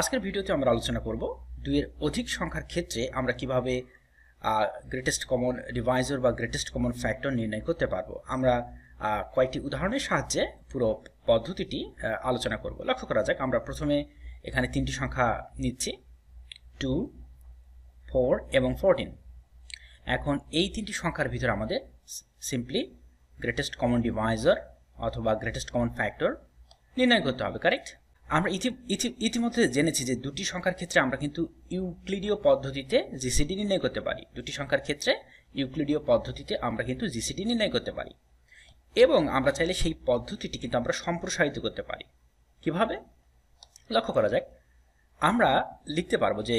আজকের ভিডিওতে আমরা আলোচনা করব দুইয়ের অধিক সংখ্যার ক্ষেত্রে আমরা কিভাবে গ্রেটেস্ট কমন ডিভাইজর বা গ্রেটেস্ট কমন ফ্যাক্টর নির্ণয় করতে পারবো আমরা কয়েকটি উদাহরণের সাহায্যে পুরো পদ্ধতিটি আলোচনা করব লক্ষ্য করা যাক আমরা প্রথমে এখানে তিনটি সংখ্যা নিচ্ছি টু ফোর এবং ফোরটিন এখন এই তিনটি সংখ্যার ভিতরে আমাদের সিম্পলি গ্রেটেস্ট কমন ডিভাইজার অথবা গ্রেটেস্ট কমন ফ্যাক্টর নির্ণয় করতে হবে কারেক্ট আমরা ইতি ইতিমধ্যে জেনেছি যে দুটি সংখ্যার ক্ষেত্রে আমরা কিন্তু ইউক্লিডীয় পদ্ধতিতে জিসিডি নির্ণয় করতে পারি দুটি সংখ্যার ক্ষেত্রে ইউক্লিডীয় পদ্ধতিতে আমরা কিন্তু জিসিডি নির্ণয় করতে পারি এবং আমরা চাইলে সেই পদ্ধতিটি কিন্তু আমরা সম্প্রসারিত করতে পারি কিভাবে লক্ষ্য করা যাক আমরা লিখতে পারবো যে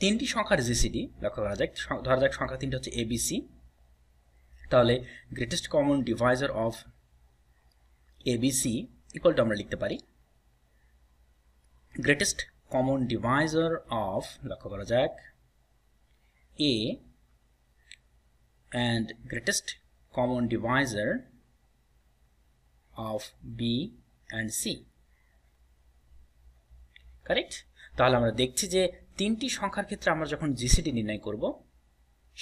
তিনটি সংখ্যার জিসিডি লক্ষ্য করা যাক ধরা যাক সংখ্যা তিনটি হচ্ছে এবিসি তাহলে greatest common divisor of ABC equal to to আমরা লিখতে পারি গ্রেটেস্ট কমন ডিভাইজার অফ লক্ষ্য করা যাক A and greatest common divisor of B and C correct তাহলে আমরা দেখছি যে তিনটি সংখ্যার ক্ষেত্রে আমরা যখন জিসিডি নির্ণয় করব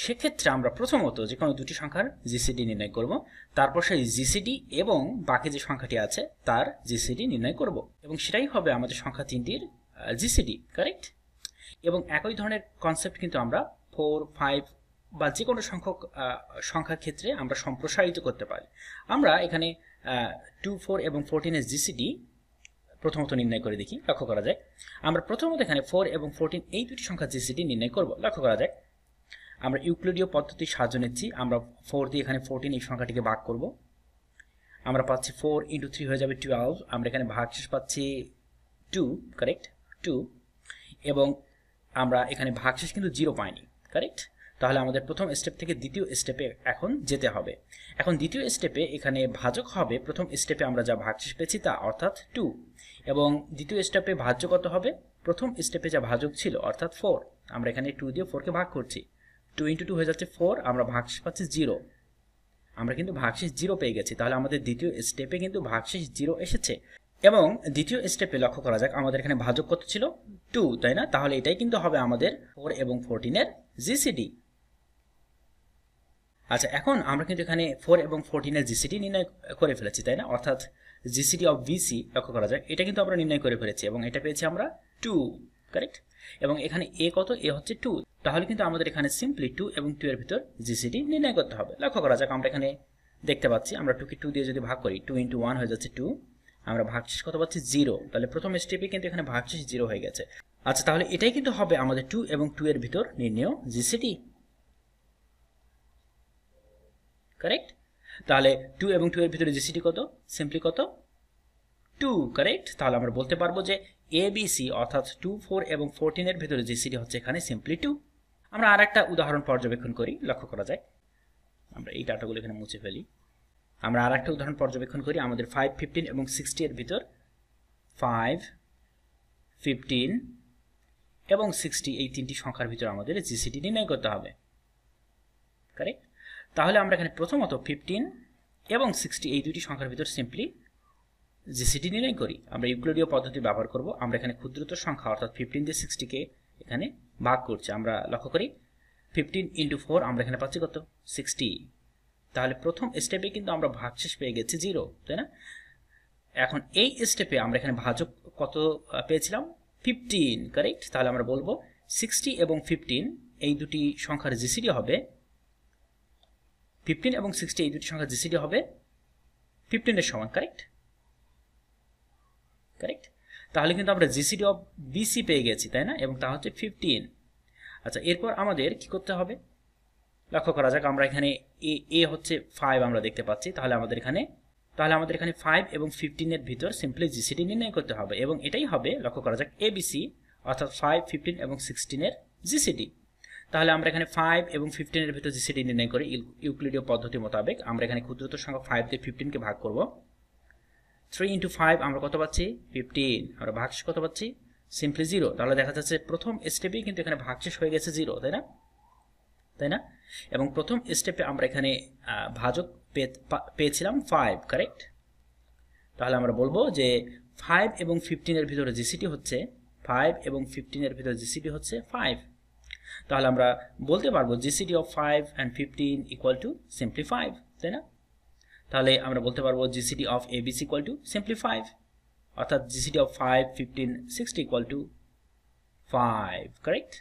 সেক্ষেত্রে আমরা প্রথমত যে কোনো দুটি সংখ্যার জিসিডি নির্ণয় করব তারপর সেই জিসিডি এবং বাকি যে সংখ্যাটি আছে তার জিসিডি নির্ণয় করব এবং সেটাই হবে আমাদের সংখ্যা তিনটির জিসিডি কারেক্ট এবং একই ধরনের কনসেপ্ট কিন্তু আমরা ফোর ফাইভ বা যে কোনো সংখ্যক সংখ্যার ক্ষেত্রে আমরা সম্প্রসারিত করতে পারি আমরা এখানে টু ফোর এবং ফোরটিনের জিসিডি প্রথমত নির্ণয় করে দেখি লক্ষ্য করা যায় আমরা প্রথমত এখানে ফোর এবং ফোরটিন এই দুটি সংখ্যার জিসিডি নির্ণয় করব লক্ষ্য করা যায় আমরা ইউক্লিডীয় পদ্ধতির সাহায্য নিচ্ছি আমরা ফোর দিয়ে এখানে ফোরটিন এই সংখ্যাটিকে ভাগ করব আমরা পাচ্ছি ফোর ইন্টু থ্রি হয়ে যাবে টুয়েলভ আমরা এখানে শেষ পাচ্ছি টু কারেক্ট টু এবং আমরা এখানে শেষ কিন্তু জিরো পাইনি কারেক্ট তাহলে আমাদের প্রথম স্টেপ থেকে দ্বিতীয় স্টেপে এখন যেতে হবে এখন দ্বিতীয় স্টেপে এখানে ভাজক হবে প্রথম স্টেপে আমরা যা শেষ পেয়েছি তা অর্থাৎ টু এবং দ্বিতীয় স্টেপে ভাজ্য কত হবে প্রথম স্টেপে যা ভাজক ছিল অর্থাৎ ফোর আমরা এখানে টু দিয়ে ফোরকে ভাগ করছি টু ইন্টু টু হয়ে যাচ্ছে ফোর আমরা ভাগশেষ পাচ্ছি জিরো আমরা কিন্তু ভাগশেষ জিরো পেয়ে গেছি তাহলে আমাদের দ্বিতীয় স্টেপে কিন্তু ভাগশেষ জিরো এসেছে এবং দ্বিতীয় স্টেপে লক্ষ্য করা যাক আমাদের এখানে ভাজক কত ছিল টু তাই না তাহলে এটাই কিন্তু হবে আমাদের ফোর এবং ফোরটিনের জিসিডি আচ্ছা এখন আমরা কিন্তু এখানে ফোর এবং ফোরটিনের জিসিডি নির্ণয় করে ফেলেছি তাই না অর্থাৎ জিসিডি অফ বিসি লক্ষ্য করা যাক এটা কিন্তু আমরা নির্ণয় করে ফেলেছি এবং এটা পেয়েছি আমরা টু কারেক্ট এবং এখানে এ কত এ হচ্ছে টু তাহলে কিন্তু আমাদের এখানে সিম্পলি টু এবং টু এর ভিতর জিসিডি নির্ণয় করতে হবে লক্ষ্য করা যাক আমরা এখানে দেখতে পাচ্ছি আমরা টুকে টু দিয়ে যদি ভাগ করি টু ইন্টু ওয়ান হয়ে যাচ্ছে টু আমরা ভাগশেষ কত পাচ্ছি জিরো তাহলে প্রথম স্টেপে কিন্তু এখানে ভাগশেষ জিরো হয়ে গেছে আচ্ছা তাহলে এটাই কিন্তু হবে আমাদের টু এবং টু এর ভিতর নির্ণয় জিসিডি কারেক্ট তাহলে টু এবং টু এর ভিতরে জিসিডি কত সিম্পলি কত টু কারেক্ট তাহলে আমরা বলতে পারবো যে এবিসি অর্থাৎ টু ফোর এবং ফোরটিনের ভিতরে জিসিডি হচ্ছে এখানে সিম্পলি টু আমরা আর একটা উদাহরণ পর্যবেক্ষণ করি লক্ষ্য করা যায় আমরা এই ডাটাগুলো এখানে মুছে ফেলি আমরা আর একটা উদাহরণ পর্যবেক্ষণ করি আমাদের ফাইভ ফিফটিন এবং সিক্সটি এর ভিতর ফাইভ ফিফটিন এবং সিক্সটি এই তিনটি সংখ্যার ভিতর আমাদের জিসিটি নির্ণয় করতে হবে কারেক্ট তাহলে আমরা এখানে প্রথমত ফিফটিন এবং সিক্সটি এই দুটি সংখ্যার ভিতর সিম্পলি জিসিটি নির্ণয় করি আমরা ইউক্লোডীয় পদ্ধতি ব্যবহার করব আমরা এখানে ক্ষুদ্রত সংখ্যা অর্থাৎ ফিফটিন দিয়ে সিক্সটিকে এখানে ভাগ করছে আমরা লক্ষ্য করি ফিফটিন ইন্টু ফোর আমরা এখানে পাচ্ছি কত সিক্সটি তাহলে প্রথম স্টেপে কিন্তু আমরা ভাগ শেষ পেয়ে গেছি জিরো তাই না এখন এই স্টেপে আমরা এখানে ভাজক কত পেয়েছিলাম ফিফটিন কারেক্ট তাহলে আমরা বলবো সিক্সটি এবং ফিফটিন এই দুটি সংখ্যার জিসিডি হবে ফিফটিন এবং সিক্সটি এই দুটি সংখ্যার জিসিডি হবে ফিফটিনের সমান কারেক্ট কারেক্ট তাহলে কিন্তু আমরা জিসিডি অফ বিসি পেয়ে গেছি তাই না এবং তা হচ্ছে ফিফটিন আচ্ছা এরপর আমাদের কি করতে হবে লক্ষ্য করা যাক আমরা এখানে এ এ হচ্ছে ফাইভ আমরা দেখতে পাচ্ছি তাহলে আমাদের এখানে তাহলে আমাদের এখানে ফাইভ এবং ফিফটিনের ভিতর সিম্পলি জিসিডি নির্ণয় করতে হবে এবং এটাই হবে লক্ষ্য করা যাক এবিসি অর্থাৎ ফাইভ ফিফটিন এবং সিক্সটিনের জিসিডি তাহলে আমরা এখানে ফাইভ এবং ফিফটিনের ভিতর জিসিডি নির্ণয় করি ইউক্লিডীয় পদ্ধতি মোতাবেক আমরা এখানে ক্ষুদ্রত সংখ্যা ফাইভ দিয়ে ফিফটিনকে ভাগ করবো থ্রি ইন্টু ফাইভ আমরা কত পাচ্ছি ফিফটিন আমরা ভাগ কত পাচ্ছি সিম্পলি জিরো তাহলে দেখা যাচ্ছে প্রথম স্টেপেই কিন্তু এখানে ভাগশেষ হয়ে গেছে জিরো তাই না তাই না এবং প্রথম স্টেপে আমরা এখানে ভাজক পেয়েছিলাম ফাইভ কারেক্ট তাহলে আমরা বলবো যে ফাইভ এবং ফিফটিনের ভিতরে জিসিটি হচ্ছে ফাইভ এবং ফিফটিনের ভিতরে জিসিটি হচ্ছে ফাইভ তাহলে আমরা বলতে পারবো GCD of five and fifteen equal to simply five তাই না তাহলে আমরা বলতে পারবো GCD of A BC equal to simply five অর্থাৎ GCD of five fifteen sixty equal to five correct